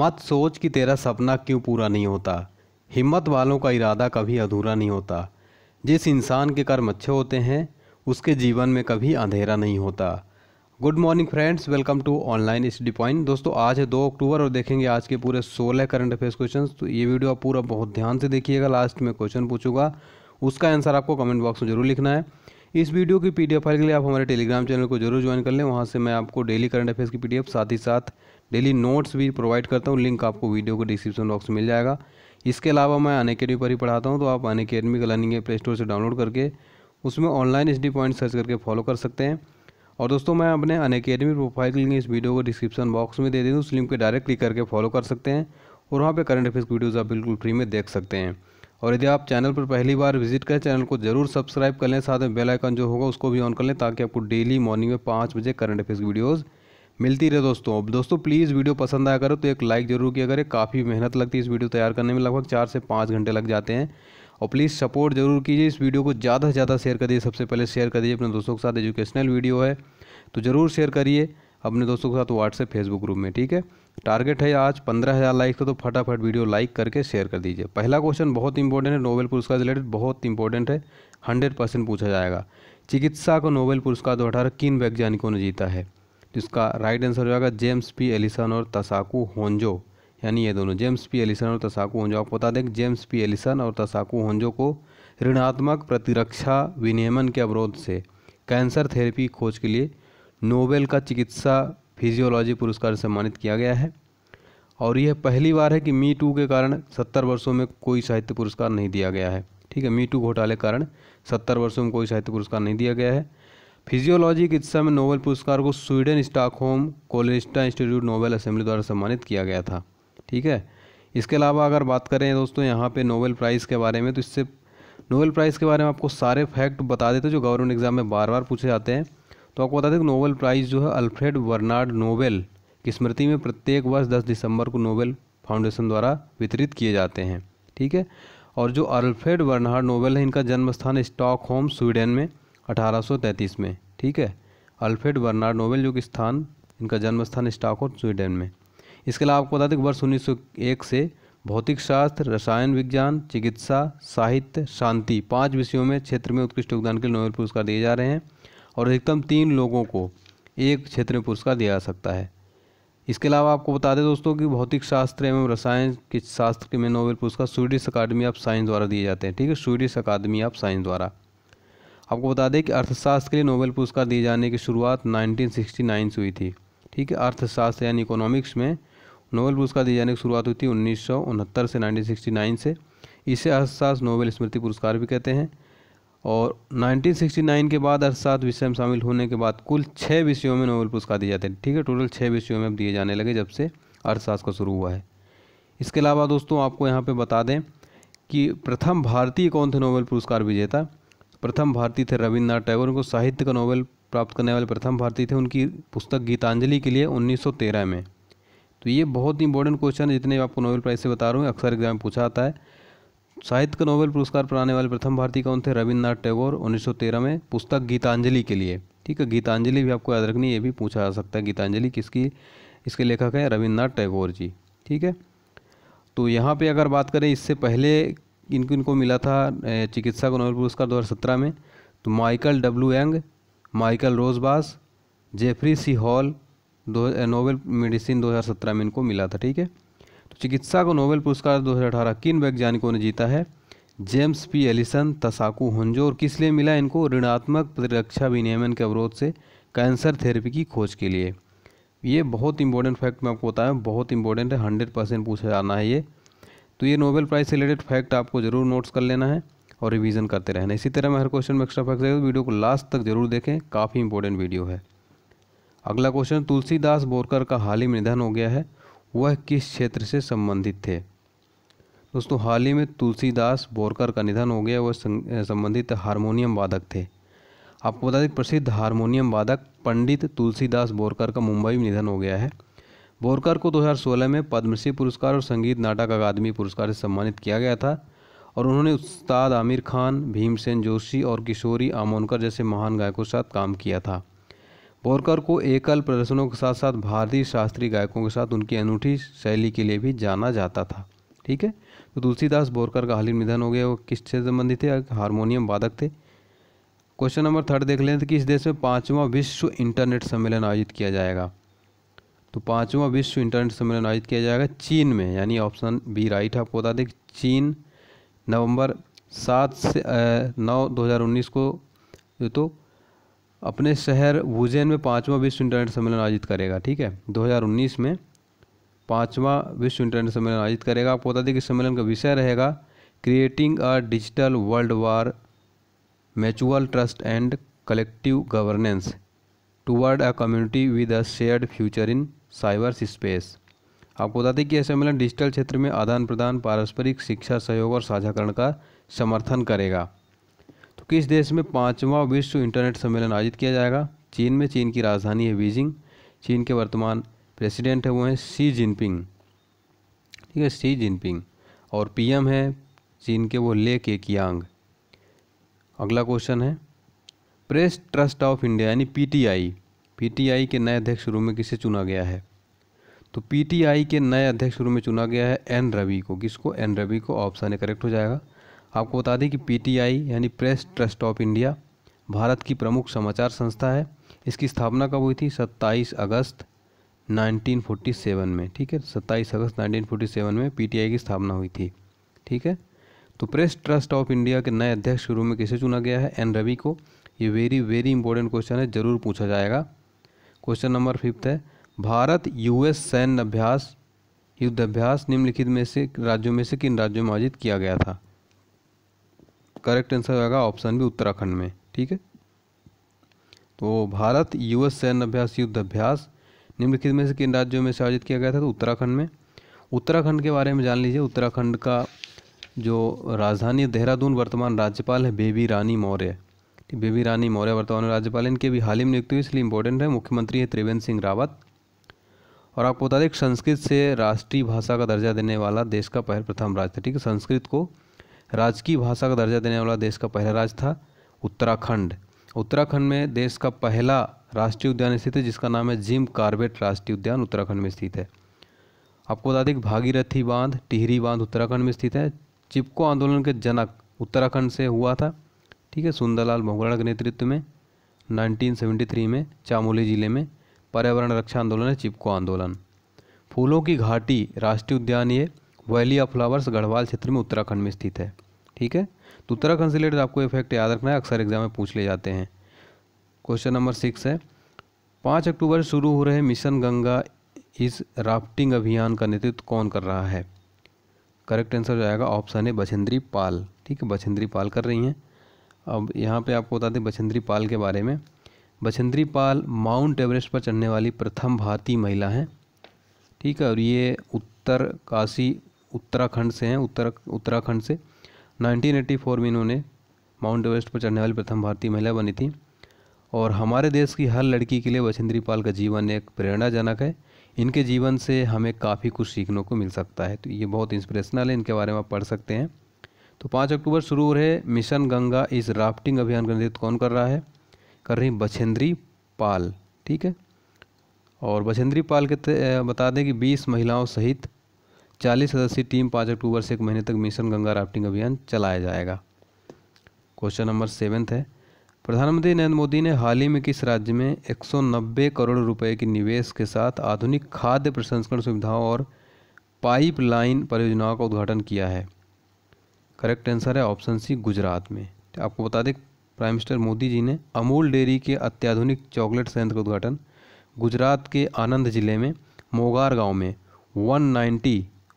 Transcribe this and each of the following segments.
मत सोच कि तेरा सपना क्यों पूरा नहीं होता हिम्मत वालों का इरादा कभी अधूरा नहीं होता जिस इंसान के कर्म अच्छे होते हैं उसके जीवन में कभी अंधेरा नहीं होता good morning friends welcome to online study point दोस्तों आज है दो अक्टूबर और देखेंगे आज के पूरे सोलह करंट अफेयर्स क्वेश्चन तो ये वीडियो आप पूरा बहुत ध्यान से देखिएगा लास्ट में क्वेश्चन पूछूंगा उसका आंसर आपको कमेंट बॉक्स में जरूर लिखना है इस वीडियो की पीडीएफ फाइल के लिए आप हमारे टेलीग्राम चैनल को जरूर ज्वाइन कर लें वहाँ से मैं आपको डेली करंट अफेयर्स की पीडीएफ साथ ही साथ डेली नोट्स भी प्रोवाइड करता हूँ लिंक आपको वीडियो को डिस्क्रिप्शन बॉक्स में मिल जाएगा इसके अलावा मैं अन अकेडमी पर ही पढ़ाता हूँ तो आप अन अकेडमी का लर्निंग प्ले स्टोर से डाउनलोड करके उसमें ऑनलाइन एस पॉइंट सर्च करके फॉलो कर सकते हैं और दोस्तों मैं अपने अन अकेडमी प्रोफाइल लिंक इस वीडियो को डिस्क्रिप्शन बॉक्स में दे दे दूँ उस लिंक पर डायरेक्ट क्लिक करके फॉलो कर सकते हैं और वहाँ पर करंट अफेयर्स वीडियोज़ आप बिल्कुल फ्री में देख सकते हैं और यदि आप चैनल पर पहली बार विजिट करें चैनल को जरूर सब्सक्राइब कर लें साथ में बेल आइकन जो होगा उसको भी ऑन कर लें ताकि आपको डेली मॉर्निंग में पाँच बजे करंट अफेयर्स की वीडियोज़ मिलती रहे दोस्तों अब दोस्तों प्लीज़ वीडियो पसंद आया करो तो एक लाइक जरूर किया करें काफ़ी मेहनत लगती है इस वीडियो तैयार करने में लगभग चार से पाँच घंटे लग जाते हैं और प्लीज़ सपोर्ट जरूर कीजिए इस वीडियो को ज़्यादा से ज़्यादा शेयर कर दीजिए सबसे पहले शेयर कर दीजिए अपने दोस्तों के साथ एजुकेशनल वीडियो है तो ज़रूर शेयर करिए अपने दोस्तों के साथ व्हाट्सएप फेसबुक ग्रुप में ठीक है टारगेट है आज पंद्रह हज़ार लाइक तो, तो फटाफट वीडियो लाइक करके शेयर कर दीजिए पहला क्वेश्चन बहुत इंपॉर्टेंट है नोबेल पुरस्कार रिलेटेड बहुत इंपॉर्टेंट है हंड्रेड परसेंट पूछा जाएगा चिकित्सा को नोबेल पुरस्कार दो हज़ार किन वैज्ञानिकों ने जीता है जिसका राइट आंसर हो जाएगा जेम्स पी एलिसन और तसाकू होंजो यानी ये दोनों जेम्स पी एलिसन और तसाकू होंजो आपको बता दें जेम्स पी एलिसन और तसाकू होंजो को ऋणात्मक प्रतिरक्षा विनियमन के अवरोध से कैंसर थेरेपी खोज के लिए नोबेल का चिकित्सा फिजियोलॉजी पुरस्कार से सम्मानित किया गया है और यह पहली बार है कि मी टू के कारण सत्तर वर्षों में कोई साहित्य पुरस्कार नहीं दिया गया है ठीक है मी टू घोटाले के कारण सत्तर वर्षों में कोई साहित्य पुरस्कार नहीं दिया गया है फिजियोलॉजी चिकित्सा में नोबेल पुरस्कार को Sweden Stockholm Karolinska institute Nobel assembly द्वारा सम्मानित किया गया था ठीक है इसके अलावा अगर बात करें दोस्तों यहाँ पे नोबेल प्राइज़ के बारे में तो इससे नोबेल प्राइज़ के बारे में आपको सारे फैक्ट बता देते जो गवर्नमेंट एग्ज़ाम में बार बार पूछे जाते हैं तो आपको बता दें नोबेल प्राइज़ जो है अल्फ्रेड वर्नार्ड नोबेल की स्मृति में प्रत्येक वर्ष दस दिसंबर को नोबेल फाउंडेशन द्वारा वितरित किए जाते हैं ठीक है और जो अल्फ्रेड वर्नार्ड नोबेल है इनका जन्म स्थान स्टॉकहोम स्वीडन में 1833 में ठीक है अल्फ्रेड वर्नार्ड नोबेल जो कि स्थान इनका जन्म स्थान स्टॉकहोम स्वीडन में इसके अलावा आपको बता दें वर्ष उन्नीस से भौतिक शास्त्र रसायन विज्ञान चिकित्सा साहित्य शांति पांच विषयों में क्षेत्र में उत्कृष्ट योगदान के नोबेल पुरस्कार दिए जा रहे हैं और अधिकतम तीन लोगों को एक क्षेत्र में पुरस्कार दिया जा सकता है इसके अलावा आपको बता दें दोस्तों कि भौतिक शास्त्र एवं रसायन के शास्त्र के में नोबेल पुरस्कार स्वीडिश अकादमी ऑफ साइंस द्वारा दिए जाते हैं ठीक है स्वीडिश अकादमी ऑफ साइंस द्वारा आपको बता दें कि अर्थशास्त्र के लिए नोबेल पुरस्कार दिए जाने की शुरुआत नाइनटीन से हुई थी ठीक है अर्थशास्त्र यानी इकोनॉमिक्स में नोबेल पुरस्कार दिए जाने की शुरुआत हुई थी उन्नीस से नाइनटीन से इसे अर्थशास्त्र नोबेल स्मृति पुरस्कार भी कहते हैं और 1969 के बाद अर्थशास्त्र विषय में शामिल होने के बाद कुल छः विषयों में नोबेल पुरस्कार दिए जाते हैं ठीक है टोटल छः विषयों में अब दिए जाने लगे जब से अर्थशास्त्र का शुरू हुआ है इसके अलावा दोस्तों आपको यहाँ पे बता दें कि प्रथम भारतीय कौन थे नोबेल पुरस्कार विजेता प्रथम भारतीय थे रविन्द्रनाथ टैगोर उनको साहित्य का नोबेल प्राप्त करने वाले प्रथम भारतीय थे उनकी पुस्तक गीतांजलि के लिए 1913 में तो ये बहुत इंपॉर्टेंट क्वेश्चन है जितने आपको नोबेल प्राइज़ से बता रहा हूँ अक्सर एग्जाम पूछा आता है साहित्य का नोबेल पुरस्कार पर आने वाले प्रथम भारतीय कौन थे रविन्द्रनाथ टैगोर 1913 में पुस्तक गीतांजलि के लिए ठीक है गीतांजलि भी आपको याद रखनी ये भी पूछा जा सकता है गीतांजलि किसकी इसके लेखक है रविन्द्रनाथ टैगोर जी ठीक है तो यहाँ पे अगर बात करें इससे पहले इनको इनको मिला था चिकित्सा का नोबेल पुरस्कार दो में तो Michael W Young Michael Rosbash Jeffrey C Hall दो नोबेल मेडिसिन दो में इनको मिला था ठीक है तो चिकित्सा को नोबेल पुरस्कार 2018 किन वैज्ञानिकों ने जीता है James P Allison Tasuku Honjo और किस लिए मिला इनको ऋणात्मक प्रतिरक्षा विनियमन के अवरोध से कैंसर थेरेपी की खोज के लिए ये बहुत इंपॉर्टेंट फैक्ट मैं आपको बताया बहुत इंपॉर्टेंट है हंड्रेड परसेंट पूछा जाना है ये तो ये नोबेल प्राइज़ से रिलेटेड फैक्ट आपको ज़रूर नोट्स कर लेना है और रिविजन करते रहना इसी तरह मैं हर क्वेश्चन में एक्स्ट्रा फैक्ट वीडियो को लास्ट तक जरूर देखें काफ़ी इंपॉर्टेंट वीडियो है अगला क्वेश्चन तुलसीदास बोरकर का हाल ही में निधन हो गया है वह किस क्षेत्र से संबंधित थे दोस्तों हाल ही में तुलसीदास बोरकर का निधन हो गया वह संबंधित हारमोनियम वादक थे आपको बता दें प्रसिद्ध हारमोनियम वादक पंडित तुलसीदास बोरकर का मुंबई में निधन हो गया है बोरकर को 2016 में पद्मश्री पुरस्कार और संगीत नाटक अकादमी पुरस्कार से सम्मानित किया गया था और उन्होंने उस्ताद आमिर खान भीमसेन जोशी और किशोरी आमोनकर जैसे महान गायकों के साथ काम किया था बोरकर को एकल प्रदर्शनों के साथ साथ भारतीय शास्त्रीय गायकों के साथ उनकी अनूठी शैली के लिए भी जाना जाता था ठीक है तो तुलसीदास बोरकर का हाल ही निधन हो गया वो से संबंधित थे हारमोनियम वादक थे क्वेश्चन नंबर थर्ड देख लें तो कि इस देश में पाँचवा विश्व इंटरनेट सम्मेलन आयोजित किया जाएगा तो पाँचवा विश्व इंटरनेट सम्मेलन आयोजित किया जाएगा चीन में यानी ऑप्शन बी राइट आपको बता दें चीन नवंबर सात से नौ दो हज़ार उन्नीस को तो अपने शहर वुजैन में पाँचवा विश्व इंटरनेट सम्मेलन आयोजित करेगा ठीक है 2019 में पाँचवा विश्व इंटरनेट सम्मेलन आयोजित करेगा आपको बता दें कि सम्मेलन का विषय रहेगा creating a digital world war mutual trust and collective governance toward a community with a shared future in cyberspace आपको बता दें कि यह सम्मेलन डिजिटल क्षेत्र में आदान प्रदान पारस्परिक शिक्षा सहयोग और साझाकरण का समर्थन करेगा तो किस देश में पाँचवा विश्व इंटरनेट सम्मेलन आयोजित किया जाएगा चीन में चीन की राजधानी है बीजिंग चीन के वर्तमान प्रेसिडेंट है वो हैं सी जिनपिंग ठीक है सी जिनपिंग और पीएम है चीन के वो ले के कियांग अगला क्वेश्चन है प्रेस ट्रस्ट ऑफ इंडिया यानी पीटीआई पीटीआई के नए अध्यक्ष रूप में किसे चुना गया है तो पीटीआई के नए अध्यक्ष रूप में चुना गया है एन रवि को किसको एन रवि को ऑप्शन ए करेक्ट हो जाएगा आपको बता दें कि पीटीआई यानी Press Trust of India Bharat की प्रमुख समाचार संस्था है इसकी स्थापना कब हुई थी 27 अगस्त 1947 में ठीक है 27 अगस्त 1947 में पीटीआई की स्थापना हुई थी ठीक है तो प्रेस ट्रस्ट ऑफ इंडिया के नए अध्यक्ष शुरू में किसे चुना गया है एन रवि को ये वेरी वेरी इंपॉर्टेंट क्वेश्चन है जरूर पूछा जाएगा क्वेश्चन नंबर फिफ्थ है भारत यूएस सैन्य अभ्यास युद्ध अभ्यास निम्नलिखित में से राज्यों में से किन राज्यों में आयोजित किया गया था करेक्ट आंसर होगा ऑप्शन भी उत्तराखंड में ठीक है तो भारत यूएस सैन्य अभ्यास युद्ध अभ्यास निम्नलिखित में से किन राज्यों में से आयोजित किया गया था तो उत्तराखंड में उत्तराखंड के बारे में जान लीजिए उत्तराखंड का जो राजधानी देहरादून वर्तमान राज्यपाल है बेबी रानी मौर्य बेबी रानी मौर्य वर्तमान राज्यपाल इनके भी हाल ही में नियुक्ति हुई इसलिए इंपॉर्टेंट है मुख्यमंत्री है त्रिवेंद्र सिंह रावत और आपको बता दें संस्कृत से राष्ट्रीय भाषा का दर्जा देने वाला देश का पहल प्रथम राज्य था ठीक है संस्कृत को राजकीय भाषा का दर्जा देने वाला देश का पहला राज्य था उत्तराखंड उत्तराखंड में देश का पहला राष्ट्रीय उद्यान स्थित है जिसका नाम है जिम कार्बेट राष्ट्रीय उद्यान उत्तराखंड में स्थित है आपको बता दें कि भागीरथी बांध टिहरी बांध उत्तराखंड में स्थित है चिपको आंदोलन के जनक उत्तराखंड से हुआ था ठीक है सुंदरलाल मोगरण के नेतृत्व में 1973 में चामोली जिले में पर्यावरण रक्षा आंदोलन है चिपको आंदोलन फूलों की घाटी राष्ट्रीय उद्यान ये वैली ऑफ फ्लावर्स गढ़वाल क्षेत्र में उत्तराखंड में स्थित है ठीक है तो उत्तराखंड से रिलेटेड आपको इफेक्ट याद रखना है अक्सर एग्जाम में पूछ ले जाते हैं क्वेश्चन नंबर सिक्स है पाँच अक्टूबर शुरू हो रहे मिशन गंगा इस राफ्टिंग अभियान का नेतृत्व कौन कर रहा है करेक्ट आंसर जो आएगा ऑप्शन है बछेंद्री पाल ठीक है बछेंद्री पाल कर रही हैं अब यहाँ पे आपको बता दें बछेंद्री पाल के बारे में बछेंद्री पाल माउंट एवरेस्ट पर चढ़ने वाली प्रथम भारतीय महिला हैं ठीक है और ये उत्तर काशी उत्तराखंड से हैं उत्तर उत्तराखंड से 1984 में इन्होंने माउंट एवरेस्ट पर चढ़ने वाली प्रथम भारतीय महिला बनी थी और हमारे देश की हर लड़की के लिए वशिंद्री पाल का जीवन एक प्रेरणाजनक है इनके जीवन से हमें काफ़ी कुछ सीखने को मिल सकता है तो ये बहुत इंस्पिरेशनल है इनके बारे में आप पढ़ सकते हैं तो पाँच अक्टूबर शुरू हो रहे मिशन गंगा इस राफ्टिंग अभियान का नेतृत्व कौन कर रहा है कर रही बछेंद्री पाल ठीक है और बछेंद्री पाल के बता दें कि बीस महिलाओं सहित चालीस सदस्यीय टीम पाँच अक्टूबर से एक महीने तक मिशन गंगा राफ्टिंग अभियान चलाया जाएगा क्वेश्चन नंबर सेवन है प्रधानमंत्री नरेंद्र मोदी ने हाल ही में किस राज्य में 190 करोड़ रुपए के निवेश के साथ आधुनिक खाद्य प्रसंस्करण सुविधाओं और पाइपलाइन परियोजनाओं का उद्घाटन किया है करेक्ट आंसर है ऑप्शन सी गुजरात में आपको बता दें प्राइम मिनिस्टर मोदी जी ने अमूल डेयरी के अत्याधुनिक चॉकलेट संयंत्र का उद्घाटन गुजरात के आनंद जिले में मोगार गाँव में वन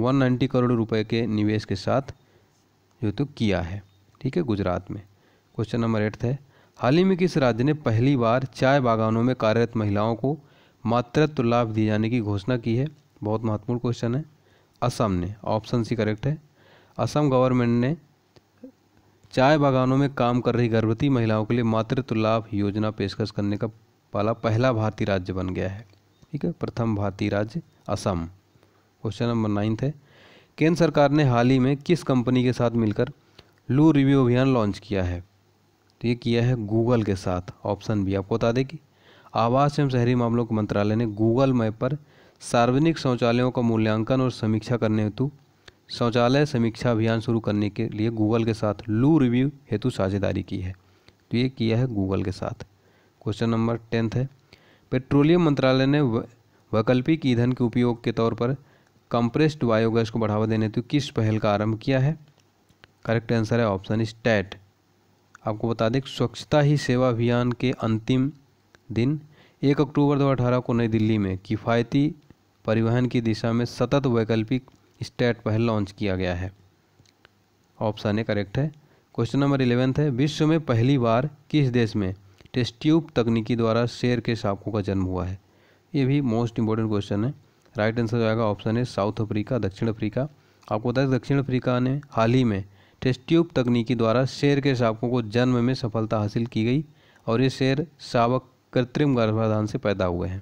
190 करोड़ रुपए के निवेश के साथ जो तो किया है ठीक है गुजरात में क्वेश्चन नंबर एट है हाल ही में किस राज्य ने पहली बार चाय बागानों में कार्यरत महिलाओं को मातृत्व लाभ दिए जाने की घोषणा की है बहुत महत्वपूर्ण क्वेश्चन है असम ने ऑप्शन सी करेक्ट है असम गवर्नमेंट ने चाय बागानों में काम कर रही गर्भवती महिलाओं के लिए मातृत्व लाभ योजना पेशकश करने का पाला पहला भारतीय राज्य बन गया है ठीक है प्रथम भारतीय राज्य असम क्वेश्चन नंबर नाइन्थ है केंद्र सरकार ने हाल ही में किस कंपनी के साथ मिलकर लू रिव्यू अभियान लॉन्च किया है तो ये किया है गूगल के साथ ऑप्शन भी आपको बता दें कि आवास एवं शहरी मामलों के मंत्रालय ने गूगल मैप पर सार्वजनिक शौचालयों का मूल्यांकन और समीक्षा करने हेतु शौचालय समीक्षा अभियान शुरू करने के लिए गूगल के साथ लू रिव्यू हेतु साझेदारी की है तो ये किया है गूगल के साथ क्वेश्चन नंबर टेंथ है पेट्रोलियम मंत्रालय ने वैकल्पिक ईंधन के उपयोग के तौर पर कंप्रेस्ड बायोगैस को बढ़ावा देने तो किस पहल का आरंभ किया है करेक्ट आंसर है ऑप्शन स्टैट आपको बता दें स्वच्छता ही सेवा अभियान के अंतिम दिन एक अक्टूबर दो को नई दिल्ली में किफ़ायती परिवहन की दिशा में सतत वैकल्पिक स्टैट पहल लॉन्च किया गया है ऑप्शन ए करेक्ट है क्वेश्चन नंबर इलेवेंथ है विश्व में पहली बार किस देश में टेस्ट ट्यूब तकनीकी द्वारा शेर के शावकों का जन्म हुआ है ये भी मोस्ट इम्पोर्टेंट क्वेश्चन है राइट आंसर जो जाएगा ऑप्शन है साउथ अफ्रीका दक्षिण अफ्रीका आपको बताया दक्षिण अफ्रीका ने हाल ही में टेस्ट ट्यूब तकनीकी द्वारा शेर के शावकों को जन्म में सफलता हासिल की गई और ये शेर शावक कृत्रिम गर्भाधान से पैदा हुए हैं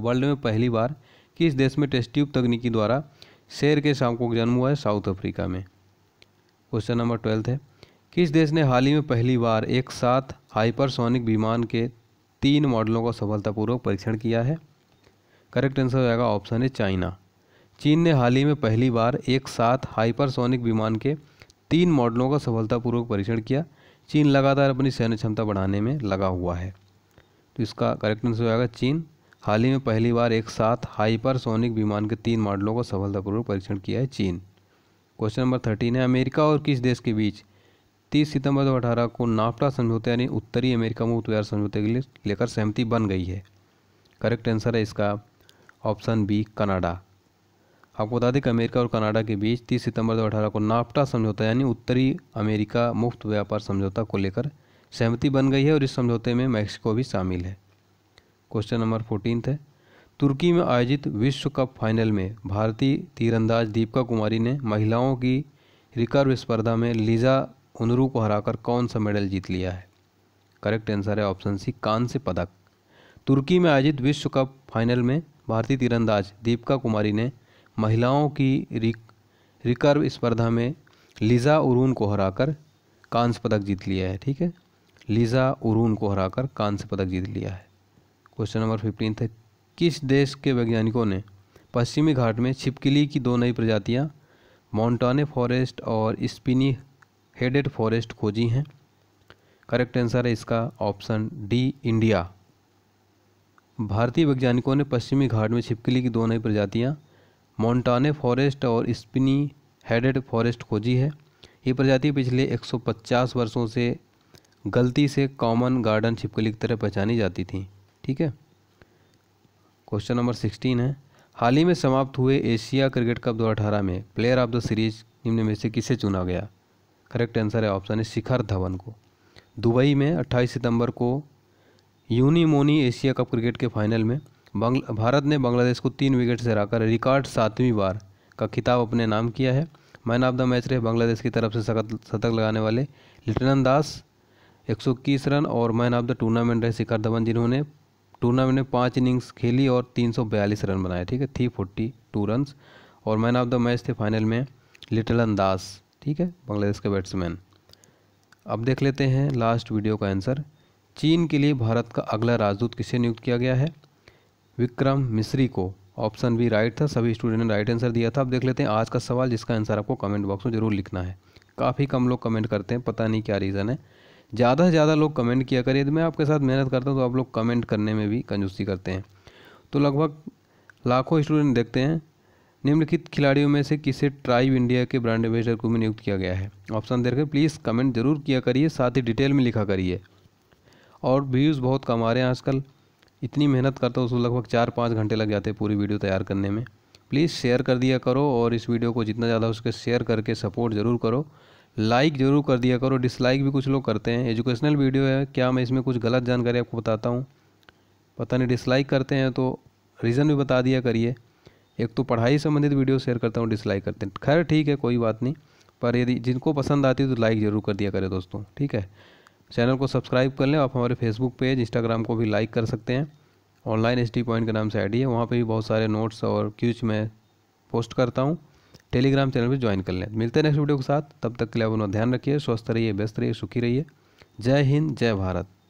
वर्ल्ड में पहली बार किस देश में टेस्ट ट्यूब तकनीकी द्वारा शेर के शावकों का जन्म हुआ है साउथ अफ्रीका में क्वेश्चन नंबर ट्वेल्थ है किस देश ने हाल ही में पहली बार एक साथ हाइपरसोनिक विमान के तीन मॉडलों का सफलतापूर्वक परीक्षण किया है करेक्ट आंसर हो जाएगा ऑप्शन है चाइना चीन ने हाल ही में पहली बार एक साथ हाइपरसोनिक विमान के तीन मॉडलों का सफलतापूर्वक परीक्षण किया चीन लगातार अपनी सैन्य क्षमता बढ़ाने में लगा हुआ है तो इसका करेक्ट आंसर हो जाएगा चीन हाल ही में पहली बार एक साथ हाइपरसोनिक विमान के तीन मॉडलों का सफलतापूर्वक परीक्षण किया है चीन क्वेश्चन नंबर थर्टीन है अमेरिका और किस देश के बीच तीस सितंबर दो अठारह को नाफ्टा समझौते यानी उत्तरी अमेरिका मुक्त व्यापार समझौते के लिए लेकर सहमति बन गई है करेक्ट आंसर है इसका ऑप्शन बी कनाडा आपको बता दें कि अमेरिका और कनाडा के बीच 30 सितंबर 2018 को नाफ्टा समझौता यानी उत्तरी अमेरिका मुफ्त व्यापार समझौता को लेकर सहमति बन गई है और इस समझौते में मैक्सिको भी शामिल है क्वेश्चन नंबर फोर्टीन है तुर्की में आयोजित विश्व कप फाइनल में भारतीय तीरंदाज दीपिका कुमारी ने महिलाओं की रिकर्व स्पर्धा में लीजा उनरू को हराकर कौन सा मेडल जीत लिया है करेक्ट आंसर है ऑप्शन सी कांस्य पदक तुर्की में आयोजित विश्व कप फाइनल में भारतीय तीरंदाज दीपिका कुमारी ने महिलाओं की रिक, रिकर्व स्पर्धा में लीज़ा उरून को हराकर कांस्य पदक जीत लिया है ठीक है लीज़ा उरून को हराकर कांस्य पदक जीत लिया है क्वेश्चन नंबर फिफ्टीन था किस देश के वैज्ञानिकों ने पश्चिमी घाट में छिपकली की दो नई प्रजातियां माउंटाने फॉरेस्ट और स्पिनी हेडेड फॉरेस्ट खोजी हैं करेक्ट आंसर है इसका ऑप्शन डी इंडिया भारतीय वैज्ञानिकों ने पश्चिमी घाट में छिपकली की दो नई प्रजातियाँ मोन्टाने फॉरेस्ट और स्पिनी हेडेड फॉरेस्ट खोजी है ये प्रजाति पिछले 150 वर्षों से गलती से कॉमन गार्डन छिपकली की तरह पहचानी जाती थी ठीक है क्वेश्चन नंबर सिक्सटीन है हाल ही में समाप्त हुए एशिया क्रिकेट कप दो में प्लेयर ऑफ द सीरीज निम्न में से किसे चुना गया करेक्ट आंसर है ऑप्शन है शिखर धवन को दुबई में 28 सितंबर को यूनिमोनी एशिया कप क्रिकेट के फाइनल में भारत ने बांग्लादेश को तीन विकेट से हराकर रिकॉर्ड सातवीं बार का खिताब अपने नाम किया है मैन ऑफ द मैच रहे बांग्लादेश की तरफ से शतक लगाने वाले लिटनन दास इक्कीस रन और मैन ऑफ द टूर्नामेंट रहे शिखर धवन जिन्होंने टूर्नामेंट में पाँच इनिंग्स खेली और बयालीस रन बनाए ठीक है थ्री फोर्टी टू रन और मैन ऑफ द मैच थे फाइनल में लिटलन दास ठीक है बांग्लादेश के बैट्समैन अब देख लेते हैं लास्ट वीडियो का आंसर चीन के लिए भारत का अगला राजदूत किसे नियुक्त किया गया है विक्रम मिश्री को ऑप्शन बी राइट था सभी स्टूडेंट ने राइट आंसर दिया था अब देख लेते हैं आज का सवाल जिसका आंसर आपको कमेंट बॉक्स में जरूर लिखना है काफ़ी कम लोग कमेंट करते हैं पता नहीं क्या रीज़न है ज़्यादा से ज़्यादा लोग कमेंट किया करें यदि मैं आपके साथ मेहनत करता हूँ तो आप लोग कमेंट करने में भी कंजूसी करते हैं तो लगभग लाखों स्टूडेंट देखते हैं निम्नलिखित खिलाड़ियों में से किसे ट्राइब इंडिया के ब्रांड एम्बेसडर को भी नियुक्त किया गया है ऑप्शन देकर प्लीज़ कमेंट जरूर किया करिए साथ ही डिटेल में लिखा करिए और व्यूज़ बहुत कम आ रहे हैं आजकल इतनी मेहनत करता हूँ उसको लगभग चार पाँच घंटे लग जाते हैं पूरी वीडियो तैयार करने में प्लीज़ शेयर कर दिया करो और इस वीडियो को जितना ज़्यादा उसके शेयर करके सपोर्ट ज़रूर करो लाइक ज़रूर कर दिया करो डिसलाइक भी कुछ लोग करते हैं एजुकेशनल वीडियो है क्या मैं इसमें कुछ गलत जानकारी आपको बताता हूँ पता नहीं डिसलाइक करते हैं तो रीज़न भी बता दिया करिए एक तो पढ़ाई संबंधित वीडियो शेयर करता हूँ डिसलाइक करते हैं खैर ठीक है कोई बात नहीं पर यदि जिनको पसंद आती है तो लाइक ज़रूर कर दिया करें दोस्तों ठीक है चैनल को सब्सक्राइब कर लें आप हमारे फेसबुक पेज इंस्टाग्राम को भी लाइक कर सकते हैं ऑनलाइन एस पॉइंट के नाम से आई है वहाँ पर भी बहुत सारे नोट्स और क्यूज मैं पोस्ट करता हूँ टेलीग्राम चैनल पर ज्वाइन कर लें मिलते हैं नेक्स्ट वीडियो के साथ तब तक के लिए अपना ध्यान रखिए स्वस्थ रहिए व्यस्त रहिए सुखी रहिए जय हिंद जय भारत